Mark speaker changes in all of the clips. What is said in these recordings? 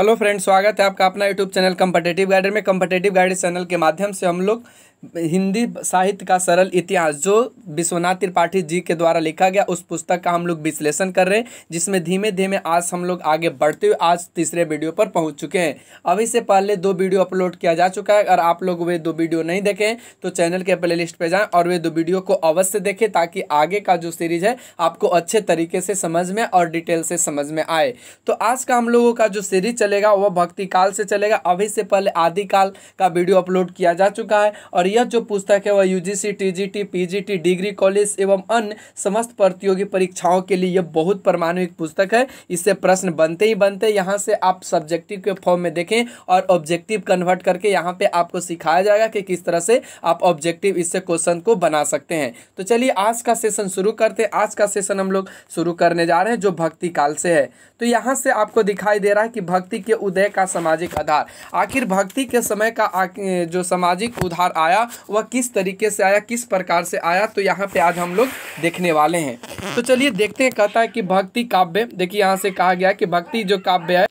Speaker 1: hello friends स्वागत है आपका अपना यूट्यूब चैनल कम्पटेटिव गाइडर में कम्पटेटिव गाइडर चैनल के माध्यम से हम लोग हिंदी साहित्य का सरल इतिहास जो विश्वनाथ त्रिपाठी जी के द्वारा लिखा गया उस पुस्तक का हम लोग विश्लेषण कर रहे हैं जिसमें धीमे धीमे आज हम लोग आगे बढ़ते हुए आज तीसरे वीडियो पर पहुंच चुके हैं अभी से पहले दो वीडियो अपलोड किया जा चुका है अगर आप लोग वे दो वीडियो नहीं देखें तो चैनल के प्ले लिस्ट पर जाएँ और वे दो वीडियो को अवश्य देखें ताकि आगे का जो सीरीज है आपको अच्छे तरीके से समझ में और डिटेल से समझ में आए तो आज का हम लोगों का जो सीरीज चलेगा वह भक्ति काल से चलेगा अभी से पहले आदिकाल का वीडियो अपलोड किया जा चुका है और यह जो पुस्तक है वह UGC TGT PGT degree college एवं अन्य समस्त प्रतियोगी परीक्षाओं के लिए यह बहुत प्रमाणिक पुस्तक है इससे प्रश्न बनते ही बनते यहाँ से आप सब्जेक्टिव के फॉर्म में देखें और ऑब्जेक्टिव कन्वर्ट करके यहाँ पे आपको सिखाया जाएगा कि किस तरह से आप ऑब्जेक्टिव इससे क्वेश्चन को बना सकते हैं तो चलिए आज का सेशन शुरू करते हैं आज का सेशन हम लोग शुरू करने जा रहे हैं जो भक्ति काल से है तो यहाँ से आपको दिखाई दे रहा है कि भक्ति के उदय का सामाजिक आधार आखिर भक्ति के समय का जो सामाजिक उधार आया आया वह किस तरीके से आया किस प्रकार से आया तो यहाँ पे आज हम लोग देखने वाले हैं तो चलिए देखते हैं कहता है कि भक्ति काव्य देखिए यहाँ से कहा गया कि भक्ति जो काव्य है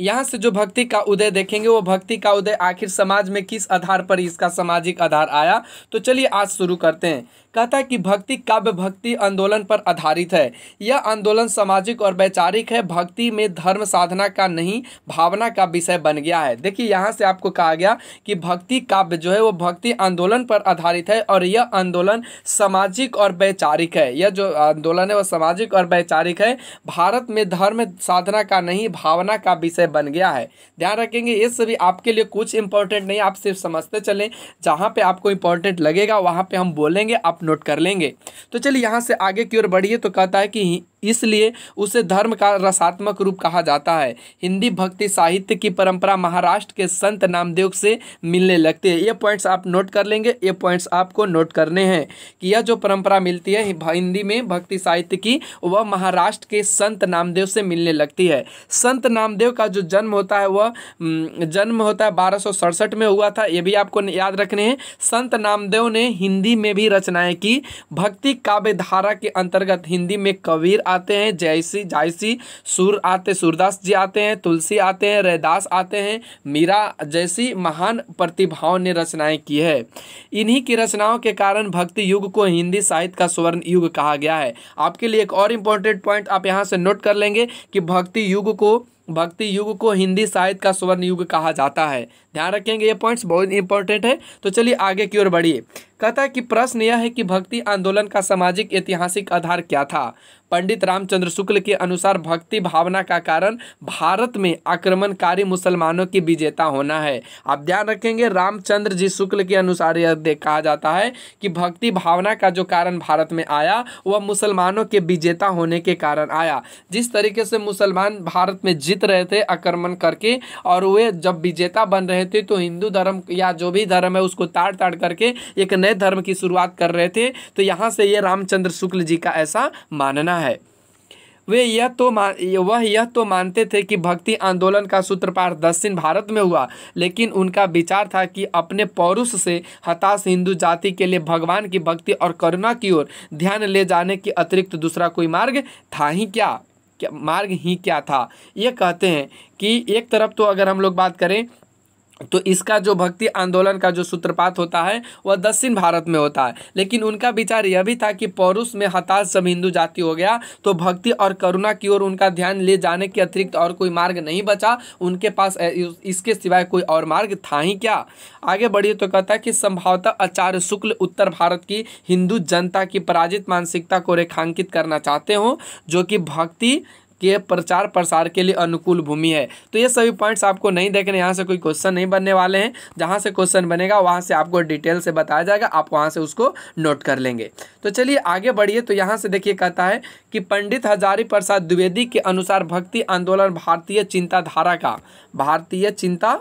Speaker 1: यहाँ से जो भक्ति का उदय देखेंगे वो भक्ति का उदय आखिर समाज में किस आधार पर इसका सामाजिक आधार आया तो चलिए आज शुरू करते हैं कहता है कि भक्ति काव्य भक्ति आंदोलन पर आधारित है यह आंदोलन सामाजिक और वैचारिक है भक्ति में धर्म साधना का नहीं भावना का विषय बन गया है देखिए यहाँ से आपको कहा गया कि भक्ति काव्य जो है वो भक्ति आंदोलन पर आधारित है और यह आंदोलन सामाजिक और वैचारिक है यह जो आंदोलन है वह सामाजिक और वैचारिक है भारत में धर्म साधना का नहीं भावना का विषय बन गया है ध्यान रखेंगे ये सभी आपके लिए कुछ इंपॉर्टेंट नहीं आप सिर्फ समझते चलें जहाँ पे आपको इंपॉर्टेंट लगेगा वहाँ पे हम बोलेंगे आप नोट कर लेंगे तो चलिए यहाँ से आगे की ओर बढ़िए तो कहता है कि इसलिए उसे धर्म का रसात्मक रूप कहा जाता है हिंदी भक्ति साहित्य की परंपरा महाराष्ट्र के संत नामदेव से मिलने लगती है ये पॉइंट्स आप नोट कर लेंगे ये पॉइंट्स आपको नोट करने हैं कि यह जो परंपरा मिलती है हिंदी में भक्ति साहित्य की वह महाराष्ट्र के संत नामदेव से मिलने लगती है संत नामदेव का जो जन्म होता है वह जन्म होता है बारह में हुआ था ये भी आपको याद रखने हैं संत नामदेव ने हिंदी में भी रचनाएँ की भक्ति काव्य धारा के अंतर्गत हिंदी में कबीर आते हैं जयसी जायसी सूर आते सूरदास जी आते हैं तुलसी आते हैं रैदास आते हैं मीरा जैसी महान प्रतिभाओं ने रचनाएं की है इन्हीं की रचनाओं के कारण भक्ति युग को हिंदी साहित्य का स्वर्ण युग कहा गया है आपके लिए एक और इम्पोर्टेंट पॉइंट आप यहाँ से नोट कर लेंगे कि भक्ति युग को भक्ति युग को हिंदी साहित्य का स्वर्ण युग कहा जाता है ध्यान रखेंगे ये पॉइंट्स बहुत इंपॉर्टेंट है तो चलिए आगे की ओर बढ़िए कहता है कि प्रश्न यह है कि भक्ति आंदोलन का सामाजिक ऐतिहासिक आधार क्या था पंडित रामचंद्र शुक्ल के अनुसार भक्ति भावना का कारण भारत में आक्रमणकारी मुसलमानों की विजेता होना है आप ध्यान रखेंगे रामचंद्र जी शुक्ल के अनुसार यह कहा जाता है कि भक्ति भावना का जो कारण भारत में आया वह मुसलमानों के विजेता होने के कारण आया जिस तरीके से मुसलमान भारत में जीत रहे थे आक्रमण करके और वे जब विजेता बन रहे थे तो हिंदू धर्म या जो भी धर्म है उसको ताड़ ताड़ करके एक नए धर्म की शुरुआत कर रहे थे तो यहाँ से ये रामचंद्र शुक्ल जी का ऐसा मानना है है वे यह तो मान वह यह तो मानते थे कि भक्ति आंदोलन का सूत्रपात दक्षिण भारत में हुआ लेकिन उनका विचार था कि अपने पौरुष से हताश हिंदू जाति के लिए भगवान की भक्ति और करुणा की ओर ध्यान ले जाने के अतिरिक्त दूसरा कोई मार्ग था ही क्या क्या मार्ग ही क्या था ये कहते हैं कि एक तरफ तो अगर हम लोग बात करें तो इसका जो भक्ति आंदोलन का जो सूत्रपात होता है वह दक्षिण भारत में होता है लेकिन उनका विचार यह भी था कि पौरुष में हताश जब हिंदू जाति हो गया तो भक्ति और करुणा की ओर उनका ध्यान ले जाने के अतिरिक्त और कोई मार्ग नहीं बचा उनके पास इसके सिवाय कोई और मार्ग था ही क्या आगे बढ़िए तो कहता है कि संभवतः आचार्य शुक्ल उत्तर भारत की हिंदू जनता की पराजित मानसिकता को रेखांकित करना चाहते हों जो कि भक्ति कि यह प्रचार प्रसार के लिए अनुकूल भूमि है तो ये सभी पॉइंट्स आपको नहीं देखने यहाँ से कोई क्वेश्चन नहीं बनने वाले हैं जहाँ से क्वेश्चन बनेगा वहाँ से आपको डिटेल से बताया जाएगा आप वहाँ से उसको नोट कर लेंगे तो चलिए आगे बढ़िए तो यहाँ से देखिए कहता है कि पंडित हजारी प्रसाद द्विवेदी के अनुसार भक्ति आंदोलन भारतीय चिंताधारा का भारतीय चिंता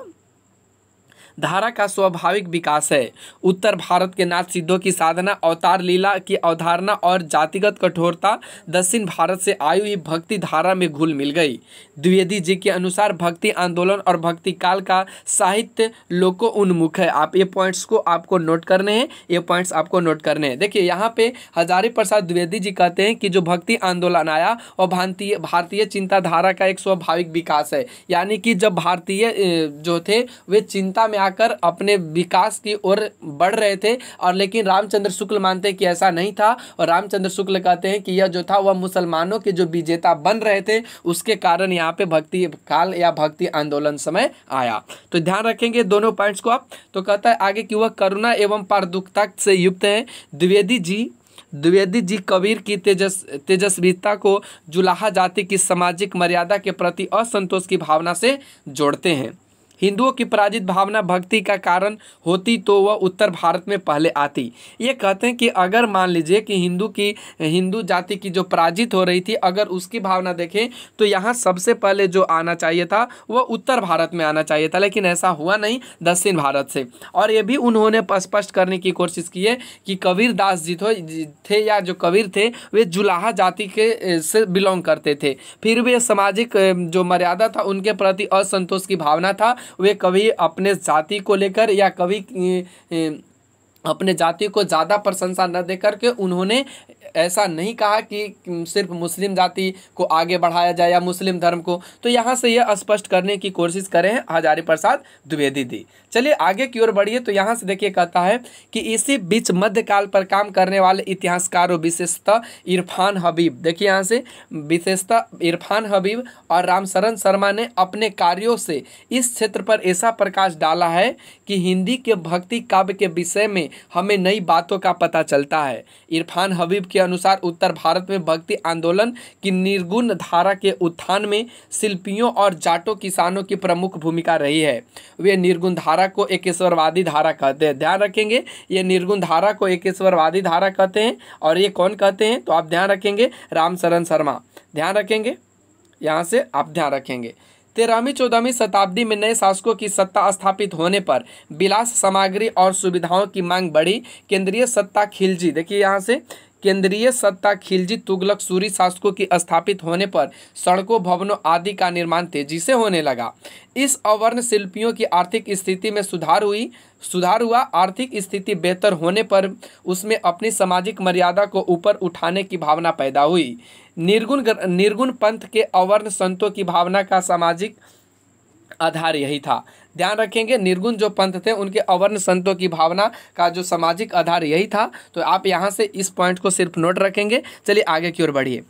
Speaker 1: धारा का स्वाभाविक विकास है उत्तर भारत के नाथ सिद्धों की साधना अवतार लीला की अवधारणा और जातिगत कठोरता दक्षिण भारत से आयु हुई भक्ति धारा में घुल मिल गई द्विवेदी जी के अनुसार भक्ति आंदोलन और भक्ति काल का साहित्य लोको उन्मुख है आप ये पॉइंट्स को आपको नोट करने हैं ये पॉइंट्स आपको नोट करने हैं देखिए यहाँ पे हजारी प्रसाद द्विवेदी जी कहते हैं कि जो भक्ति आंदोलन आया और भारतीय भारतीय चिंताधारा का एक स्वाभाविक विकास है यानी कि जब भारतीय जो थे वे चिंता में आ बनाकर अपने विकास की ओर बढ़ रहे थे और लेकिन रामचंद्र शुक्ल मानते कि ऐसा नहीं था और रामचंद्र शुक्ल कहते हैं कि यह जो था वह मुसलमानों के जो विजेता बन रहे थे उसके कारण यहाँ पे भक्ति काल या भक्ति आंदोलन समय आया तो ध्यान रखेंगे दोनों पॉइंट्स को आप तो कहता है आगे कि वह करुणा एवं पारदुखता से युक्त हैं द्विवेदी जी द्विवेदी जी कबीर की तेजस तेजस्वीता को जुलाहा जाति की सामाजिक मर्यादा के प्रति असंतोष की भावना से जोड़ते हैं हिंदुओं की पराजित भावना भक्ति का कारण होती तो वह उत्तर भारत में पहले आती ये कहते हैं कि अगर मान लीजिए कि हिंदू की हिंदू जाति की जो पराजित हो रही थी अगर उसकी भावना देखें तो यहाँ सबसे पहले जो आना चाहिए था वह उत्तर भारत में आना चाहिए था लेकिन ऐसा हुआ नहीं दक्षिण भारत से और ये भी उन्होंने स्पष्ट करने की कोशिश की है कि कबीर दास जी थे या जो कबीर थे वे जुलाहा जाति के से बिलोंग करते थे फिर भी सामाजिक जो मर्यादा था उनके प्रति असंतोष की भावना था वे कभी अपने जाति को लेकर या कभी अपने जाति को ज़्यादा प्रशंसा न देकर के उन्होंने ऐसा नहीं कहा कि सिर्फ मुस्लिम जाति को आगे बढ़ाया जाए या मुस्लिम धर्म को तो यहाँ से यह स्पष्ट करने की कोशिश करें हजारी प्रसाद द्विवेदी दी चलिए आगे की ओर बढ़िए तो यहाँ से देखिए कहता है कि इसी बीच मध्यकाल पर काम करने वाले इतिहासकारों विशेषतः इरफान हबीब देखिए यहाँ से विशेषतः इरफान हबीब और रामशरण शर्मा ने अपने कार्यों से इस क्षेत्र पर ऐसा प्रकाश डाला है कि हिंदी के भक्ति काव्य के विषय में हमें नई बातों का पता चलता है इरफान हबीब के के अनुसार उत्तर भारत में भक्ति आंदोलन की निर्गुण धारा के उत्थान में शिल्पियों और जाटों किसानों की प्रमुख भूमिका रही है वे निर्गुण धारा को एकेश्वरवादी धारा कहते हैं ध्यान रखेंगे ये निर्गुण धारा को एकेश्वरवादी धारा कहते हैं और ये कौन कहते हैं तो आप ध्यान रखेंगे रामशरण शर्मा ध्यान रखेंगे यहाँ से आप ध्यान रखेंगे तेरहवीं चौदहवीं शताब्दी में नए शासकों की सत्ता स्थापित होने पर विलास सामग्री और सुविधाओं की मांग बढ़ी केंद्रीय सत्ता खिलजी देखिए यहाँ से केंद्रीय सत्ता खिलजी तुगलक सूरी शासकों की स्थापित होने पर सड़कों भवनों आदि का निर्माण तेजी से होने लगा इस अवर्ण शिल्पियों की आर्थिक स्थिति में सुधार हुई सुधार हुआ आर्थिक स्थिति बेहतर होने पर उसमें अपनी सामाजिक मर्यादा को ऊपर उठाने की भावना पैदा हुई निर्गुण निर्गुण पंथ के अवर्ण संतों की भावना का सामाजिक आधार यही था ध्यान रखेंगे निर्गुण जो पंथ थे उनके अवर्ण संतों की भावना का जो सामाजिक आधार यही था तो आप यहाँ से इस पॉइंट को सिर्फ नोट रखेंगे चलिए आगे की ओर बढ़िए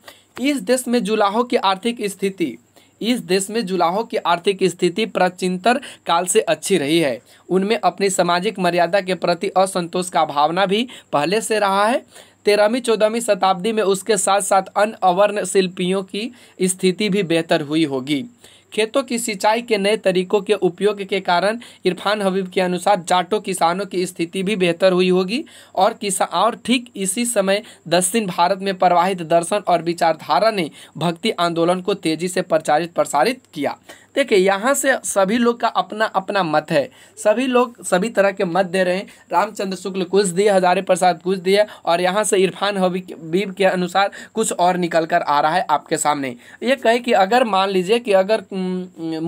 Speaker 1: इस देश में जुलाहों की आर्थिक स्थिति इस देश में जुलाहों की आर्थिक स्थिति प्राचीनतर काल से अच्छी रही है उनमें अपनी सामाजिक मर्यादा के प्रति असंतोष का भावना भी पहले से रहा है तेरहवीं चौदहवीं शताब्दी में उसके साथ साथ अन्य अवर्ण शिल्पियों की स्थिति भी बेहतर हुई होगी खेतों की सिंचाई के नए तरीकों के उपयोग के कारण इरफान हबीब के अनुसार जाटों किसानों की स्थिति भी बेहतर हुई होगी और किसान और ठीक इसी समय दक्षिण भारत में प्रवाहित दर्शन और विचारधारा ने भक्ति आंदोलन को तेजी से प्रचारित प्रसारित किया देखिए यहाँ से सभी लोग का अपना अपना मत है सभी लोग सभी तरह के मत दे रहे हैं रामचंद्र शुक्ल कुछ दिए हजारे प्रसाद कुछ दिए और यहाँ से इरफान हबीब के अनुसार कुछ और निकल कर आ रहा है आपके सामने ये कहे कि अगर मान लीजिए कि अगर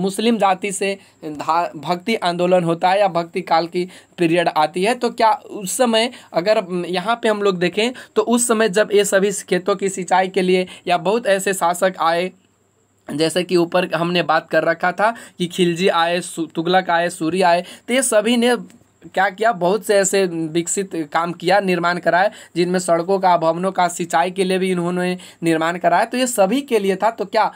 Speaker 1: मुस्लिम जाति से भक्ति आंदोलन होता है या भक्ति काल की पीरियड आती है तो क्या उस समय अगर यहाँ पर हम लोग देखें तो उस समय जब ये सभी खेतों की सिंचाई के लिए या बहुत ऐसे शासक आए जैसे कि ऊपर हमने बात कर रखा था कि खिलजी आए तुगलक आए सूरी आए तो ये सभी ने क्या किया बहुत से ऐसे विकसित काम किया निर्माण कराए जिनमें सड़कों का भवनों का सिंचाई के लिए भी इन्होंने निर्माण कराया तो ये सभी के लिए था तो क्या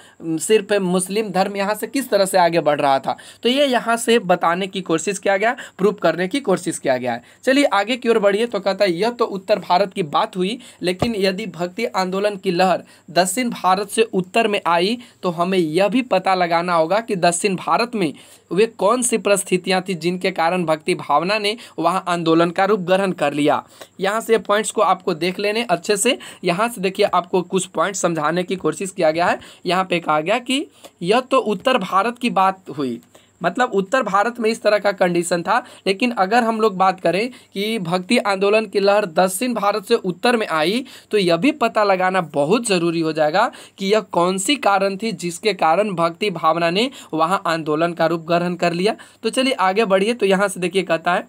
Speaker 1: सिर्फ मुस्लिम धर्म यहाँ से किस तरह से आगे बढ़ रहा था तो ये यहाँ से बताने की कोशिश किया गया प्रूफ करने की कोशिश किया गया है चलिए आगे की ओर बढ़िए तो कहता है यह तो उत्तर भारत की बात हुई लेकिन यदि भक्ति आंदोलन की लहर दक्षिण भारत से उत्तर में आई तो हमें यह भी पता लगाना होगा कि दक्षिण भारत में वे कौन सी परिस्थितियाँ थी जिनके कारण भक्ति भावना ने वहाँ आंदोलन का रूप ग्रहण कर लिया यहाँ से पॉइंट्स को आपको देख लेने अच्छे से यहाँ से देखिए आपको कुछ पॉइंट समझाने की कोशिश किया गया है यहाँ पे कहा गया कि यह तो उत्तर भारत की बात हुई मतलब उत्तर भारत में इस तरह का कंडीशन था लेकिन अगर हम लोग बात करें कि भक्ति आंदोलन की लहर दक्षिण भारत से उत्तर में आई तो यह भी पता लगाना बहुत ज़रूरी हो जाएगा कि यह कौन सी कारण थी जिसके कारण भक्ति भावना ने वहाँ आंदोलन का रूप ग्रहण कर लिया तो चलिए आगे बढ़िए तो यहाँ से देखिए कहता है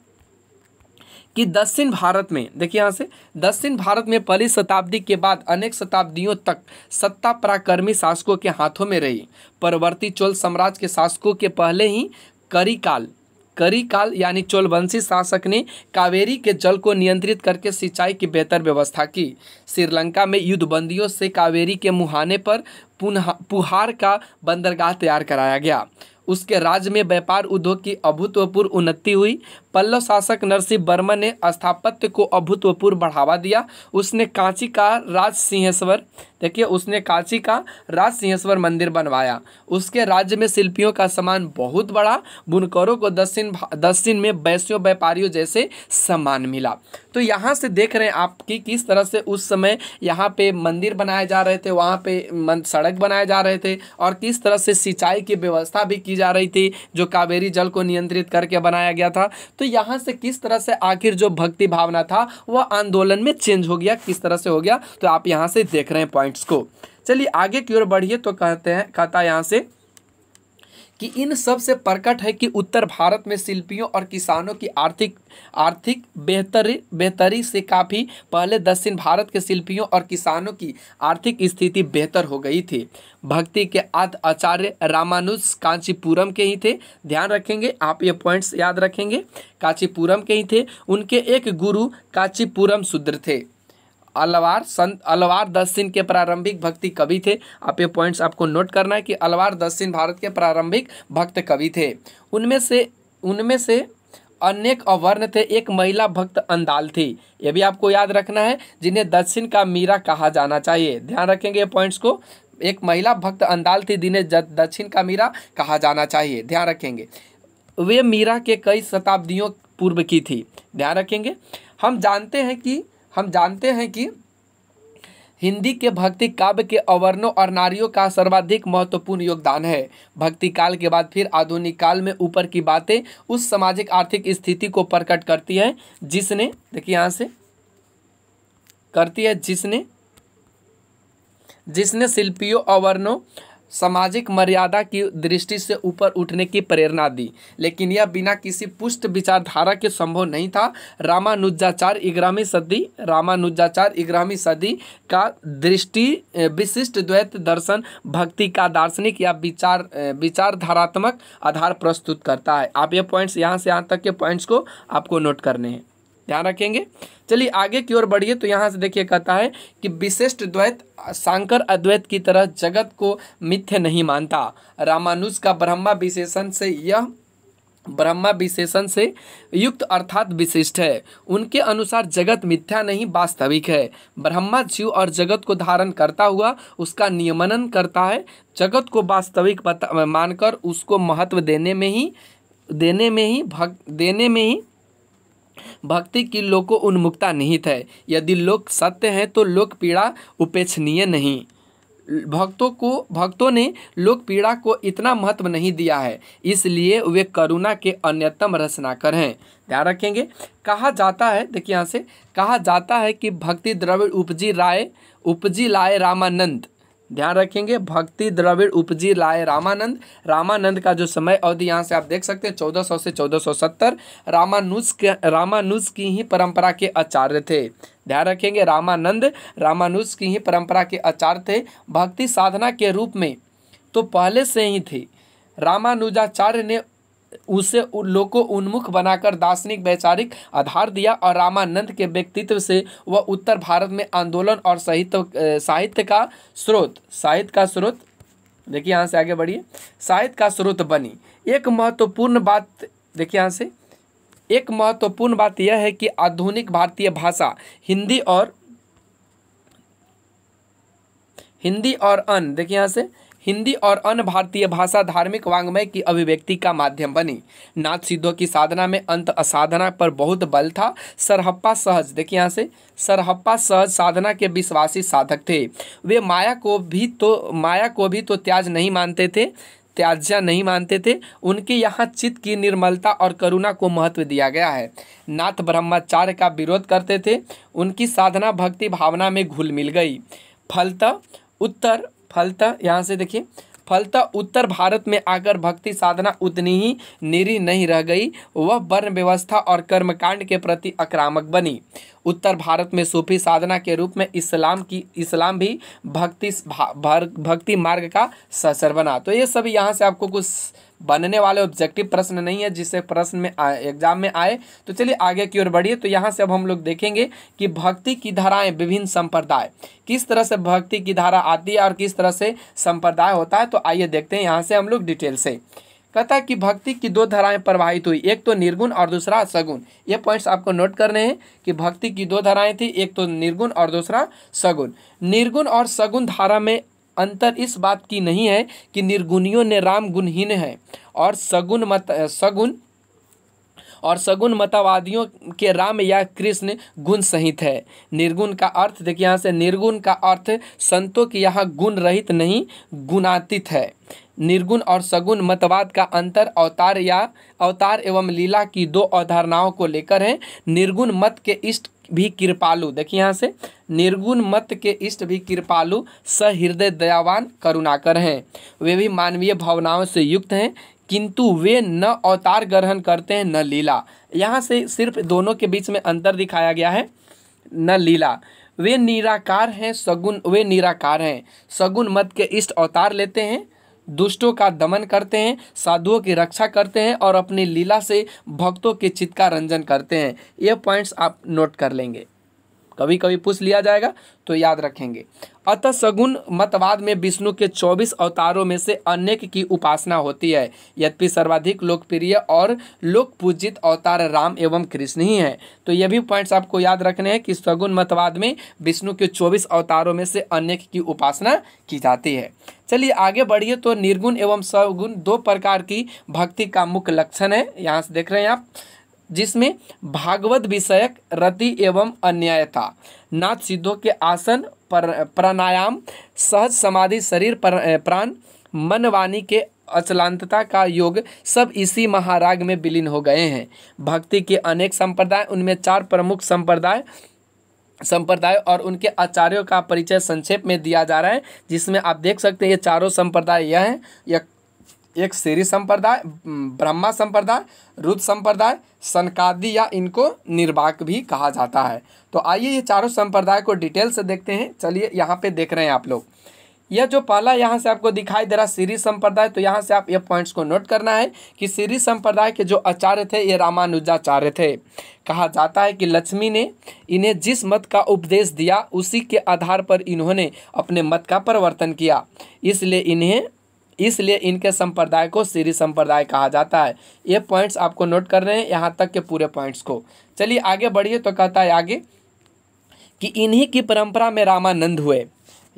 Speaker 1: कि दक्षिण भारत में देखिए यहाँ से दक्षिण भारत में पहली शताब्दी के बाद अनेक शताब्दियों तक सत्ता पराक्रमी शासकों के हाथों में रही परवर्ती चोल साम्राज्य के शासकों के पहले ही करी काल करी काल यानी चोलवंशी शासक ने कावेरी के जल को नियंत्रित करके सिंचाई की बेहतर व्यवस्था की श्रीलंका में युद्धबंदियों से कावेरी के मुहाने पर पुनः पुहार का बंदरगाह तैयार कराया गया उसके राज्य में व्यापार उद्योग की अभूतपूर्व उन्नति हुई पल्लव शासक नरसिंह वर्मा ने स्थापत्य को अभूतपूर्व बढ़ावा दिया उसने कांची का राज सिंहेश्वर देखिए उसने कांची का राज सिंहेश्वर मंदिर बनवाया उसके राज्य में शिल्पियों का सम्मान बहुत बड़ा बुनकरों को दक्षिण दक्षिण में वैश्यों व्यापारियों जैसे सम्मान मिला तो यहाँ से देख रहे हैं आप कि किस तरह से उस समय यहाँ पे मंदिर बनाए जा रहे थे वहाँ पे सड़क बनाए जा रहे थे और किस तरह से सिंचाई की व्यवस्था भी की जा रही थी जो कावेरी जल को नियंत्रित करके बनाया गया था तो तो यहां से किस तरह से आखिर जो भक्ति भावना था वह आंदोलन में चेंज हो गया किस तरह से हो गया तो आप यहां से देख रहे हैं पॉइंट्स को चलिए आगे की ओर बढ़िए तो कहते हैं कहता है यहां से कि इन सब से प्रकट है कि उत्तर भारत में शिल्पियों और किसानों की आर्थिक आर्थिक बेहतरी बेहतरी से काफ़ी पहले दक्षिण भारत के शिल्पियों और किसानों की आर्थिक स्थिति बेहतर हो गई थी भक्ति के आद आचार्य रामानुज कांचीपुरम के ही थे ध्यान रखेंगे आप ये पॉइंट्स याद रखेंगे कांचीपुरम के ही थे उनके एक गुरु कांचीपुरम शूद्र थे अलवार संत अलवार दस दिन के प्रारंभिक भक्ति कवि थे आप ये पॉइंट्स आपको नोट करना है कि अलवार दस दिन भारत के प्रारंभिक भक्त कवि थे उनमें से उनमें से अनेक अवर्ण थे एक महिला भक्त अंदाल थी ये भी आपको याद रखना है जिन्हें दक्षिण का मीरा कहा जाना चाहिए ध्यान रखेंगे पॉइंट्स को एक महिला भक्त अंदाल थी जिन्हें दक्षिण का मीरा कहा जाना चाहिए ध्यान रखेंगे वे मीरा के कई शताब्दियों पूर्व की थी ध्यान रखेंगे हम जानते हैं कि हम जानते हैं कि हिंदी के भक्ति काव्य के अवर्णों और नारियों का सर्वाधिक महत्वपूर्ण योगदान है भक्ति काल के बाद फिर आधुनिक काल में ऊपर की बातें उस सामाजिक आर्थिक स्थिति को प्रकट करती है जिसने देखिए यहाँ से करती है जिसने जिसने शिल्पियों अवर्णों सामाजिक मर्यादा की दृष्टि से ऊपर उठने की प्रेरणा दी लेकिन यह बिना किसी पुष्ट विचारधारा के संभव नहीं था रामानुजाचार इग्रामी सदी रामानुजाचार इग्रामी सदी का दृष्टि विशिष्ट द्वैत दर्शन भक्ति का दार्शनिक या विचार विचारधारात्मक आधार प्रस्तुत करता है आप ये पॉइंट्स यहाँ से यहाँ तक के पॉइंट्स को आपको नोट करने हैं ध्यान रखेंगे चलिए आगे की ओर बढ़िए तो यहाँ से देखिए कहता है कि विशिष्ट द्वैत सांकर अद्वैत की तरह जगत को मिथ्य नहीं मानता रामानुज का ब्रह्मा विशेषण से यह ब्रह्मा विशेषण से युक्त अर्थात विशिष्ट है उनके अनुसार जगत मिथ्या नहीं वास्तविक है ब्रह्मा जीव और जगत को धारण करता हुआ उसका नियमनन करता है जगत को वास्तविक मानकर उसको महत्व देने में ही देने में ही भक्त देने में ही भक्ति की लोको उन्मुक्ता निहित है यदि लोक सत्य है तो लोक पीड़ा उपेक्षणीय नहीं भक्तों को भक्तों ने लोक पीड़ा को इतना महत्व नहीं दिया है इसलिए वे करुणा के अन्यतम रचनाकर हैं ध्यान रखेंगे कहा जाता है देखिए यहाँ से कहा जाता है कि भक्ति द्रविड़ उपजी राय उपजी लाए रामानंद ध्यान रखेंगे भक्ति द्रविड़ उपजी लाए रामानंद रामानंद का जो समय अवधि यहाँ से आप देख सकते हैं 1400 से 1470 रामानुज रामानुज की ही परंपरा के आचार्य थे ध्यान रखेंगे रामानंद रामानुज की ही परंपरा के आचार्य थे भक्ति साधना के रूप में तो पहले से ही थे रामानुजाचार्य ने उसे उन लोग को उन्मुख बनाकर दार्शनिक वैचारिक आधार दिया और रामानंद के व्यक्तित्व से वह उत्तर भारत में आंदोलन और साहित्य साहित्य का स्रोत साहित्य का स्रोत देखिए यहाँ से आगे बढ़िए साहित्य का स्रोत बनी एक महत्वपूर्ण बात देखिए यहाँ से एक महत्वपूर्ण बात यह है कि आधुनिक भारतीय भाषा हिंदी और हिंदी और अन्य देखिए यहाँ से हिंदी और अन्य भारतीय भाषा धार्मिक वांग्मय की अभिव्यक्ति का माध्यम बनी नाथ सिद्धों की साधना में अंत असाधना पर बहुत बल था सरहप्पा सहज देखिए यहाँ से सरहप्पा सहज साधना के विश्वासी साधक थे वे माया को भी तो माया को भी तो त्याज नहीं मानते थे त्याज्या नहीं मानते थे उनके यहाँ चित्त की निर्मलता और करुणा को महत्व दिया गया है नाथ ब्रह्माचार्य का विरोध करते थे उनकी साधना भक्ति भावना में घुल मिल गई फलत उत्तर फलता यहाँ से देखिए फलता उत्तर भारत में आकर भक्ति साधना उतनी ही निरी नहीं रह गई वह वर्ण व्यवस्था और कर्मकांड के प्रति आक्रामक बनी उत्तर भारत में सूफी साधना के रूप में इस्लाम की इस्लाम भी भक्ति भक्ति मार्ग का ससर बना तो ये सभी यहाँ से आपको कुछ बनने वाले ऑब्जेक्टिव प्रश्न नहीं है जिससे प्रश्न में एग्जाम में आए तो चलिए आगे की ओर बढ़िए तो यहाँ से अब हम लोग देखेंगे कि भक्ति की धाराएं विभिन्न संप्रदाय किस तरह से भक्ति की धारा आती है और किस तरह से संप्रदाय होता है तो आइए देखते हैं यहाँ से हम लोग डिटेल से कहता है कि भक्ति की दो धाराएं प्रवाहित हुई एक तो निर्गुण और दूसरा सगुण ये पॉइंट्स आपको नोट करने हैं कि भक्ति की दो धाराएं थी एक तो निर्गुण और दूसरा सगुण निर्गुण और सगुण धारा में अंतर इस बात की नहीं है कि निर्गुणियों ने राम गुणहीन है और सगुण मत सगुण और सगुण मतवादियों के राम या कृष्ण गुण सहित है निर्गुण का अर्थ देखिए यहाँ से निर्गुण का अर्थ संतों के यहाँ गुण रहित नहीं गुणातीत है निर्गुण और सगुण मतवाद का अंतर अवतार या अवतार एवं लीला की दो अवधारणाओं को लेकर है निर्गुण मत के इष्ट भी कृपालु देखिए यहाँ से निर्गुण मत के इष्ट भी कृपालु सहृदय दयावान करुणाकर हैं वे भी मानवीय भावनाओं से युक्त हैं किंतु वे न अवतार ग्रहण करते हैं न लीला यहाँ से सिर्फ दोनों के बीच में अंतर दिखाया गया है न लीला वे निराकार हैं सगुण वे निराकार हैं सगुण मत के इष्ट अवतार लेते हैं दुष्टों का दमन करते हैं साधुओं की रक्षा करते हैं और अपनी लीला से भक्तों के चित्त का रंजन करते हैं ये पॉइंट्स आप नोट कर लेंगे कभी कभी पूछ लिया जाएगा तो याद रखेंगे अतः सगुण मतवाद में विष्णु के 24 अवतारों में से अनेक की उपासना होती है यद्यपि सर्वाधिक लोकप्रिय और लोक पूजित अवतार राम एवं कृष्ण ही हैं तो ये भी पॉइंट्स आपको याद रखने हैं कि सगुण मतवाद में विष्णु के 24 अवतारों में से अनेक की उपासना की जाती है चलिए आगे बढ़िए तो निर्गुण एवं सगुण दो प्रकार की भक्ति का मुख्य लक्षण है यहाँ से देख रहे हैं आप जिसमें भागवत विषयक रति एवं अन्याय था नाथ सिद्धों के आसन पर प्राणायाम सहज समाधि शरीर पर प्राण मन वाणी के अचलांतता का योग सब इसी महाराग में विलीन हो गए हैं भक्ति के अनेक संप्रदाय उनमें चार प्रमुख संप्रदाय संप्रदाय और उनके आचार्यों का परिचय संक्षेप में दिया जा रहा है जिसमें आप देख सकते हैं ये चारों संप्रदाय यह हैं यह एक शेरी संप्रदाय ब्रह्मा संप्रदाय रुद्र संप्रदाय सनकादि या इनको निर्वाक भी कहा जाता है तो आइए ये चारों संप्रदाय को डिटेल से देखते हैं चलिए यहाँ पे देख रहे हैं आप लोग यह जो पहला यहाँ से आपको दिखाई दे रहा सीरी संप्रदाय तो यहाँ से आप ये पॉइंट्स को नोट करना है कि सीरी संप्रदाय के जो आचार्य थे ये रामानुजाचार्य थे कहा जाता है कि लक्ष्मी ने इन्हें जिस मत का उपदेश दिया उसी के आधार पर इन्होंने अपने मत का परिवर्तन किया इसलिए इन्हें इसलिए इनके संप्रदाय को सीरी संप्रदाय कहा जाता है ये पॉइंट्स आपको नोट कर रहे हैं यहाँ तक के पूरे पॉइंट्स को चलिए आगे बढ़िए तो कहता है आगे कि इन्हीं की परंपरा में रामानंद हुए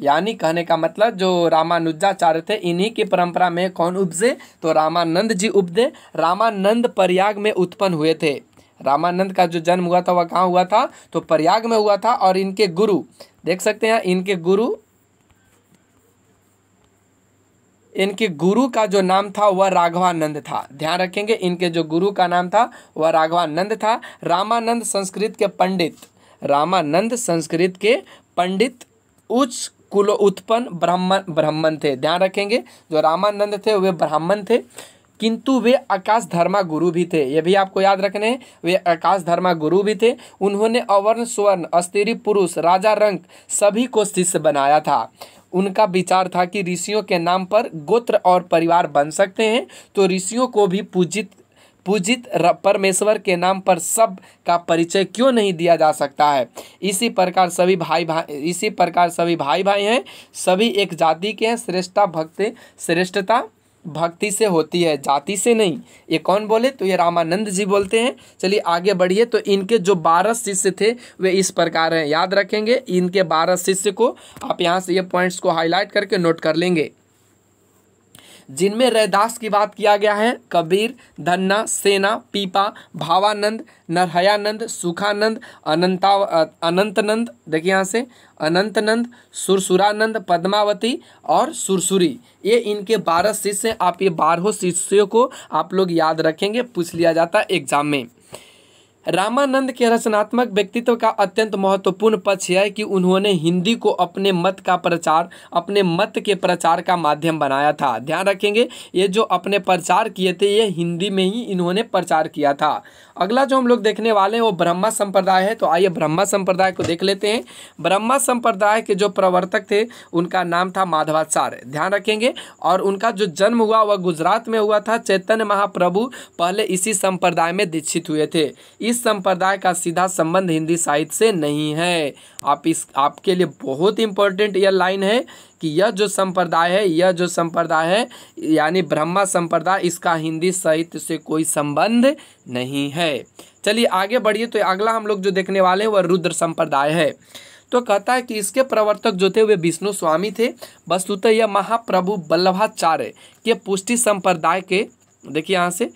Speaker 1: यानी कहने का मतलब जो रामानुजाचार्य थे इन्हीं की परंपरा में कौन उपजे तो रामानंद जी उपजे रामानंद प्रयाग में उत्पन्न हुए थे रामानंद का जो जन्म हुआ था वह कहाँ हुआ था तो प्रयाग में हुआ था और इनके गुरु देख सकते हैं इनके गुरु इनके गुरु का जो नाम था वह राघवानंद था ध्यान रखेंगे इनके जो गुरु का नाम था वह राघवानंद था रामानंद संस्कृत के पंडित रामानंद संस्कृत के पंडित उच्च कुल उत्पन्न ब्राह्मण ब्राह्मण थे ध्यान रखेंगे जो रामानंद थे वे ब्राह्मण थे किंतु वे आकाश धर्मा गुरु भी थे ये भी आपको याद रखने वे आकाश धर्मा गुरु भी थे उन्होंने अवर्ण स्वर्ण स्त्री पुरुष राजा रंग सभी को शिष्य बनाया था उनका विचार था कि ऋषियों के नाम पर गोत्र और परिवार बन सकते हैं तो ऋषियों को भी पूजित पूजित परमेश्वर के नाम पर सब का परिचय क्यों नहीं दिया जा सकता है इसी प्रकार सभी भाई भाई इसी प्रकार सभी भाई भाई हैं सभी एक जाति के हैं श्रेष्ठता भक्ति श्रेष्ठता भक्ति से होती है जाति से नहीं ये कौन बोले तो ये रामानंद जी बोलते हैं चलिए आगे बढ़िए तो इनके जो बारह शिष्य थे वे इस प्रकार हैं याद रखेंगे इनके बारह शिष्य को आप यहाँ से ये पॉइंट्स को हाईलाइट करके नोट कर लेंगे जिनमें रैदास की बात किया गया है कबीर धन्ना सेना पीपा भावानंद नरहयानंद सुखानंद अनंता अनंतनंद देखिए यहाँ से अनंतनंद सुरसुरानंद पद्मावती और सुरसुरी ये इनके बारह शिष्य आप ये बारहों शिष्यों को आप लोग याद रखेंगे पूछ लिया जाता है एग्जाम में रामानंद के रचनात्मक व्यक्तित्व का अत्यंत महत्वपूर्ण पक्ष यह है कि उन्होंने हिंदी को अपने मत का प्रचार अपने मत के प्रचार का माध्यम बनाया था ध्यान रखेंगे ये जो अपने प्रचार किए थे ये हिंदी में ही इन्होंने प्रचार किया था अगला जो हम लोग देखने वाले हैं वो ब्रह्मा संप्रदाय है तो आइए ब्रह्मा संप्रदाय को देख लेते हैं ब्रह्मा संप्रदाय के जो प्रवर्तक थे उनका नाम था माधवाचार्य ध्यान रखेंगे और उनका जो जन्म हुआ वह गुजरात में हुआ था चैतन्य महाप्रभु पहले इसी संप्रदाय में दीक्षित हुए थे इस संप्रदाय का सीधा संबंध हिंदी साहित्य से नहीं है आप इस आपके लिए बहुत इंपॉर्टेंट यह लाइन है कि यह जो संप्रदाय है यह जो संप्रदाय है यानी ब्रह्मा संप्रदाय इसका हिंदी साहित्य से कोई संबंध नहीं है चलिए आगे बढ़िए तो अगला हम लोग जो देखने वाले हैं वह रुद्र संप्रदाय है तो कहता है कि इसके प्रवर्तक जो थे वे विष्णु स्वामी थे वस्तुतः यह महाप्रभु बल्लभाचार्य के पुष्टि संप्रदाय के देखिए यहाँ से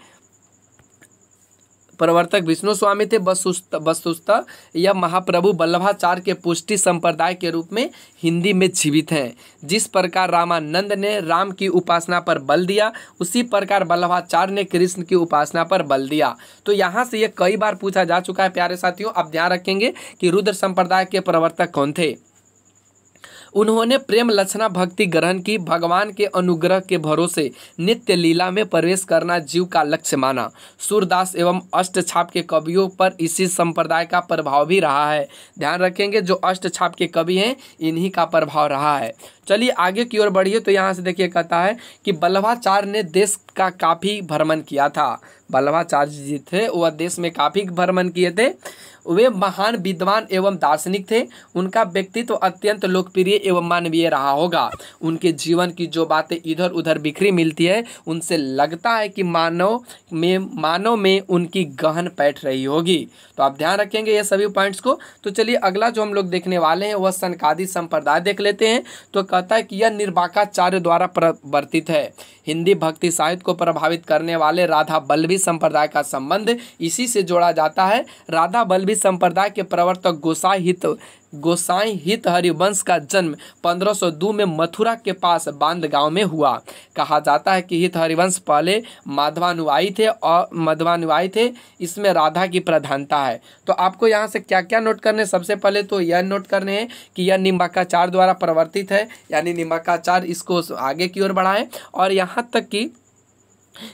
Speaker 1: प्रवर्तक विष्णु स्वामी थे वस्तुस्ता यह महाप्रभु वल्लभाचार्य के पुष्टि संप्रदाय के रूप में हिंदी में जीवित हैं जिस प्रकार रामानंद ने राम की उपासना पर बल दिया उसी प्रकार वल्लभाचार्य ने कृष्ण की उपासना पर बल दिया तो यहाँ से यह कई बार पूछा जा चुका है प्यारे साथियों आप ध्यान रखेंगे कि रुद्र संप्रदाय के प्रवर्तक कौन थे उन्होंने प्रेम लक्षणा भक्ति ग्रहण की भगवान के अनुग्रह के भरोसे नित्य लीला में प्रवेश करना जीव का लक्ष्य माना सूरदास एवं अष्ट छाप के कवियों पर इसी संप्रदाय का प्रभाव भी रहा है ध्यान रखेंगे जो अष्ट छाप के कवि हैं इन्हीं का प्रभाव रहा है चलिए आगे की ओर बढ़िए तो यहाँ से देखिए कहता है कि बल्लभाचार्य ने देश का काफ़ी भ्रमण किया था बल्लभाचार्य जी थे वह देश में काफ़ी भ्रमण किए थे वे महान विद्वान एवं दार्शनिक थे उनका व्यक्तित्व अत्यंत लोकप्रिय एवं मानवीय रहा होगा उनके जीवन की जो बातें इधर उधर बिखरी मिलती है उनसे लगता है कि मानव में मानव में उनकी गहन बैठ रही होगी तो आप ध्यान रखेंगे ये सभी पॉइंट्स को तो चलिए अगला जो हम लोग देखने वाले हैं वह सनकादी संप्रदाय देख लेते हैं तो कहता है कि यह निर्वाकाचार्य द्वारा प्रवर्तित है हिंदी भक्ति साहित्य को प्रभावित करने वाले राधा बल्लभी संप्रदाय का संबंध इसी से जोड़ा जाता है राधा बल्लभी संप्रदाय के प्रवर्तक गोसाई हित गोसाई हित हरिवंश का जन्म 1502 में मथुरा के पास बांध गांव में हुआ कहा जाता है कि हित हरिवंश पहले माधवानुवाई थे और माधवानुवाई थे इसमें राधा की प्रधानता है तो आपको यहाँ से क्या क्या नोट करने सबसे पहले तो यह नोट करने हैं कि यह निम्बकाचार द्वारा परिवर्तित है यानी निम्बकाचार इसको आगे की ओर बढ़ाएं और यहाँ तक कि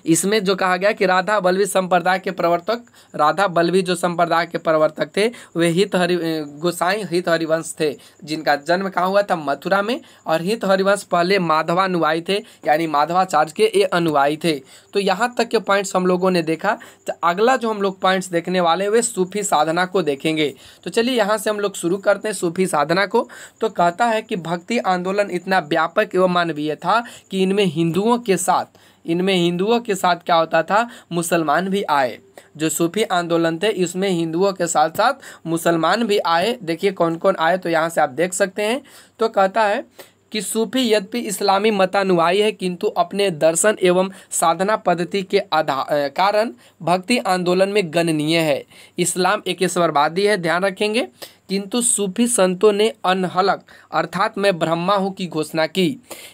Speaker 1: इसमें जो कहा गया कि राधा बल्वी संप्रदाय के प्रवर्तक राधा बल्वी जो संप्रदाय के प्रवर्तक थे वे हित हरि गोसाई हित हरिवंश थे जिनका जन्म कहाँ हुआ था मथुरा में और हित हरिवंश पहले माधवानुयायी थे यानी माधवाचार्य के ए अनुवाई थे तो यहाँ तक के पॉइंट्स हम लोगों ने देखा तो अगला जो हम लोग पॉइंट्स देखने वाले हैं वे सूफी साधना को देखेंगे तो चलिए यहाँ से हम लोग शुरू करते हैं सूफी साधना को तो कहता है कि भक्ति आंदोलन इतना व्यापक एवं मानवीय था कि इनमें हिंदुओं के साथ इनमें हिंदुओं के साथ क्या होता था मुसलमान भी आए जो सूफी आंदोलन थे इसमें हिंदुओं के साथ साथ मुसलमान भी आए देखिए कौन कौन आए तो यहाँ से आप देख सकते हैं तो कहता है कि सूफी यद्यपि इस्लामी मतानुयायी है किंतु अपने दर्शन एवं साधना पद्धति के आधार कारण भक्ति आंदोलन में गणनीय है इस्लाम एक ईश्वरवादी है ध्यान रखेंगे किंतु सूफी संतों ने अनहलक अर्थात मैं ब्रह्मा हूँ की घोषणा की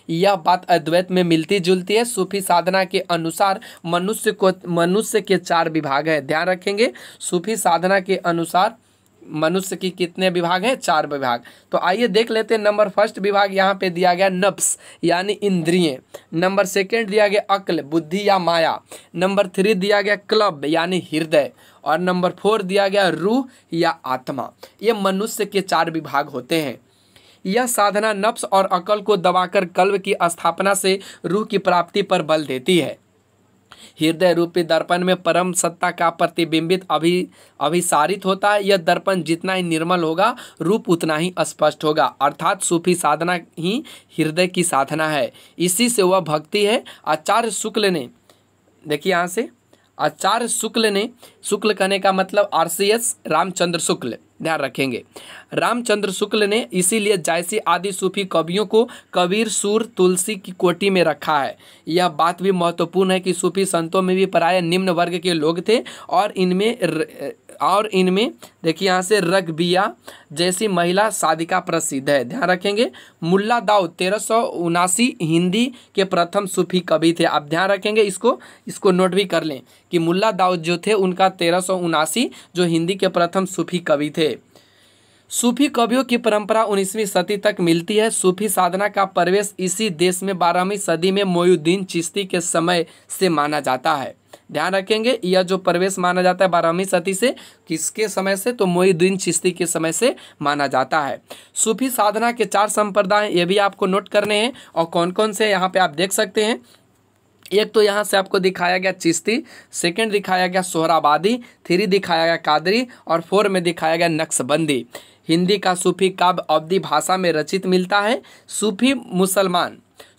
Speaker 1: यह बात अद्वैत में मिलती जुलती है सूफी साधना के अनुसार मनुष्य को मनुष्य के चार विभाग है ध्यान रखेंगे सूफी साधना के अनुसार मनुष्य की कितने विभाग हैं चार विभाग तो आइए देख लेते हैं नंबर फर्स्ट विभाग यहाँ पे दिया गया नप्स यानी इंद्रिय नंबर सेकंड दिया गया अक्ल बुद्धि या माया नंबर थ्री दिया गया क्लब यानी हृदय और नंबर फोर दिया गया रूह या आत्मा ये मनुष्य के चार विभाग होते हैं यह साधना नफ्स और अकल को दबाकर कल्ब की स्थापना से रूह की प्राप्ति पर बल देती है हृदय रूपी दर्पण में परम सत्ता का प्रतिबिंबित अभी अभिसारित होता है यह दर्पण जितना ही निर्मल होगा रूप उतना ही स्पष्ट होगा अर्थात सूफी साधना ही हृदय की साधना है इसी से वह भक्ति है आचार्य शुक्ल ने देखिए यहाँ से आचार्य शुक्ल ने शुक्ल कहने का मतलब R C S Ramchandra Shukla ध्यान रखेंगे रामचंद्र शुक्ल ने इसीलिए जायसी आदि सूफी कवियों को कबीर सूर तुलसी की कोटी में रखा है यह बात भी महत्वपूर्ण है कि सूफी संतों में भी प्राय निम्न वर्ग के लोग थे और इनमें और इनमें देखिए यहाँ से रगबिया जैसी महिला साधिका प्रसिद्ध है ध्यान रखेंगे मुल्ला दाऊ तेरह सौ उनासी हिंदी के प्रथम सूफी कवि थे आप ध्यान रखेंगे इसको इसको नोट भी कर लें कि मुल्ला दाऊद जो थे उनका तेरह जो हिंदी के प्रथम सूफी कवि थे सूफी कवियों की परंपरा 19वीं सदी तक मिलती है सूफी साधना का प्रवेश इसी देश में 12वीं सदी में मोयुद्दीन चिश्ती के समय से माना जाता है ध्यान रखेंगे यह जो प्रवेश माना जाता है बारहवीं सदी से किसके समय से तो मोयुद्दीन चिश्ती के समय से माना जाता है सूफी साधना के चार संप्रदाय ये भी आपको नोट करने हैं और कौन कौन से यहाँ पे आप देख सकते हैं एक तो यहाँ से आपको दिखाया गया चिश्ती सेकंड दिखाया गया सोहराबादी थ्री दिखाया गया कादरी और फोर में दिखाया गया नक्शबंदी हिंदी का सूफी काव्य अवधि भाषा में रचित मिलता है सूफी मुसलमान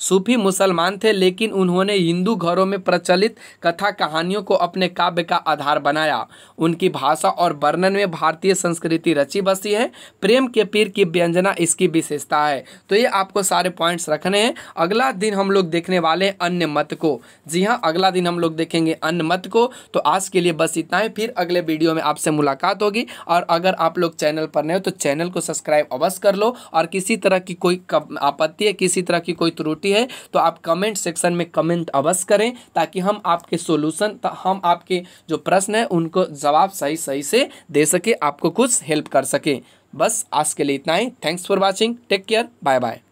Speaker 1: सूफी मुसलमान थे लेकिन उन्होंने हिंदू घरों में प्रचलित कथा कहानियों को अपने काव्य का आधार बनाया उनकी भाषा और वर्णन में भारतीय संस्कृति रची बसी है प्रेम के पीर की व्यंजना इसकी विशेषता है तो ये आपको सारे पॉइंट्स रखने हैं अगला दिन हम लोग देखने वाले हैं अन्य मत को जी हाँ अगला दिन हम लोग देखेंगे अन्य मत को तो आज के लिए बस इतना ही फिर अगले वीडियो में आपसे मुलाकात होगी और अगर आप लोग चैनल पर नए हो तो चैनल को सब्सक्राइब अवश्य कर लो और किसी तरह की कोई आपत्ति है किसी तरह की कोई त्रुटि है तो आप कमेंट सेक्शन में कमेंट अवश्य करें ताकि हम आपके सोल्यूशन हम आपके जो प्रश्न है उनको जवाब सही सही से दे सके आपको कुछ हेल्प कर सके बस आज के लिए इतना ही thanks for watching take care bye bye